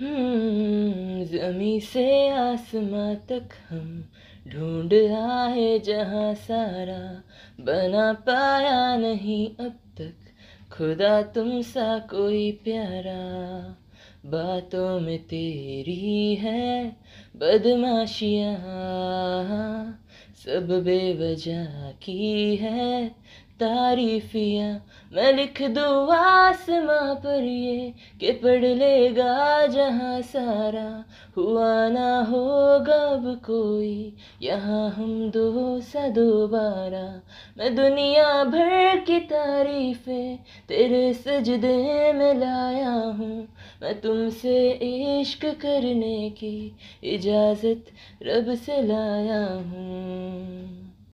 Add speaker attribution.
Speaker 1: हम्म, जमी से आसमां तक हम ढूंढ आए जहाँ सारा बना पाया नहीं अब तक खुदा तुम सा कोई प्यारा बातों में तेरी है बदमाशिया सब बेवजह की है तारीफियाँ मैं लिख दूँ आसमां पर ये कि पढ़ लेगा जहाँ सारा हुआ ना होगा अब कोई यहाँ हम दो सा दोबारा मैं दुनिया भर की तारीफें तेरे सजदे में लाया हूँ मैं तुमसे इश्क करने की इजाज़त रब से लाया हूँ